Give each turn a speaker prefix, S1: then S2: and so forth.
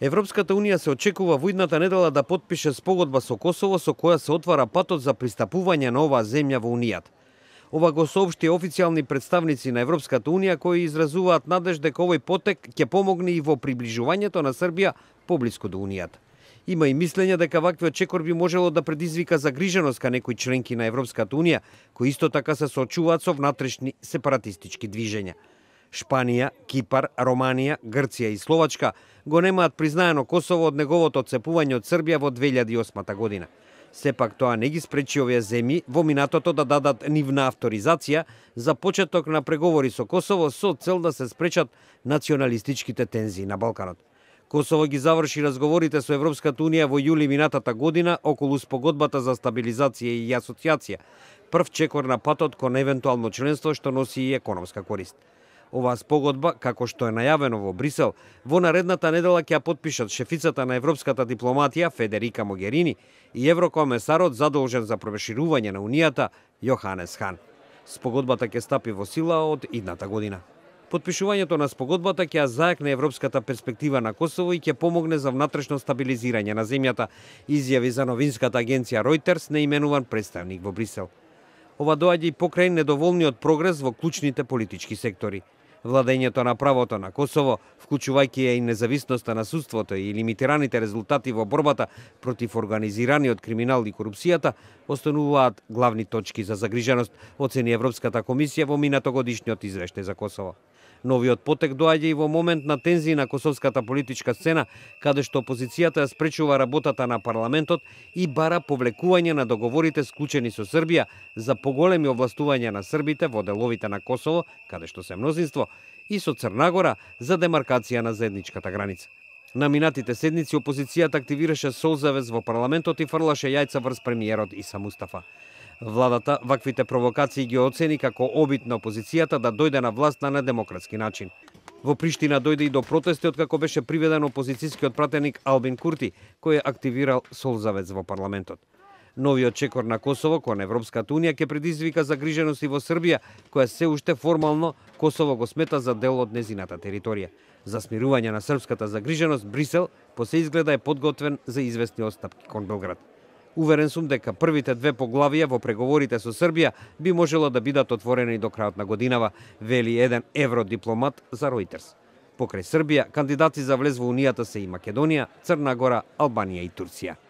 S1: Европската Унија се очекува во идната недела да подпише спогодба со Косово со која се отвара патот за пристапување на оваа земја во Унијата. Ова го соопшти официјални представници на Европската Унија кои изразуваат надеж дека овој потек ќе помогне и во приближувањето на Србија поблиску до Унијата. Има и мислење дека ваквиот чекор би можело да предизвика загриженост кај некои членки на Европската Унија, кои исто така се соочуваат со внатрешни сепаратистички движења. Шпанија, Кипар, Романија, Грција и Словачка го немаат признаено Косово од неговото отцепување од Србија во 2008 година. Сепак тоа не ги спречи овие земји во минатото да дадат нивна авторизација за почеток на преговори со Косово со цел да се спречат националистичките тензии на Балканот. Косово ги заврши разговорите со Европската Унија во јули минатата година околу спогодбата за стабилизација и асоциација, прв чекор на патот кон евентуално членство што носи и економска корист. Оваа спогодба, како што е најавено во Брисел, во наредната недела ќе ја подпишат шефицата на европската дипломатија Федерика Могерини и еврокомесарот задолжен за проширување на унијата Јоханес Хан. Спогодбата ќе стапи во сила од идната година. Подпишувањето на спогодбата ќе зајакне европската перспектива на Косово и ќе помогне за внатрешно стабилизирање на земјата, изјави за новинската агенција Reuters неименуван представник во Брисел. Ова доаѓа и покрај недоволниот прогрес во клучните политички сектори владењето на правото на Косово, вклучувајќи ја и независноста на судството и лимитираните резултати во борбата против организираниот криминал и корупцијата, остануваат главни точки за загриженост, оцени Европската комисија во минатогодишниот извештај за Косово. Новиот потек доаѓа и во момент на тензии на косовската политичка сцена, каде што опозицијата ја спречува работата на парламентот и бара повлекување на договорите склучени со Србија за поголеми овластувања на србите во деловите на Косово, каде што се мнозинство, и со Црнагора за демаркација на заедничката граница. На минатите седници опозицијата активираше солзавез во парламентот и фрлаше јајца врз премиерот Иса Мустафа. Владата ваквите провокации ги оцени како обид на опозицијата да дојде на власт на недемократски начин. Во Приштина дојде и до протести од како беше приведен опозицијскиот пратеник Албин Курти, кој е активирал солзавец во парламентот. Новиот чекор на Косово кон Европската Унија ќе предизвика загриженост и во Србија, која се уште формално Косово го смета за дел од незината територија. За смирување на српската загриженост, Брисел по се изгледа е подготвен за известни отстапки кон Белград. Уверен сум дека првите две поглавија во преговорите со Србија би можело да бидат отворени до крајот на годинава, вели еден евродипломат за Reuters. Покрај Србија, кандидати за влез во Унијата се и Македонија, Црна Гора, Албанија и Турција.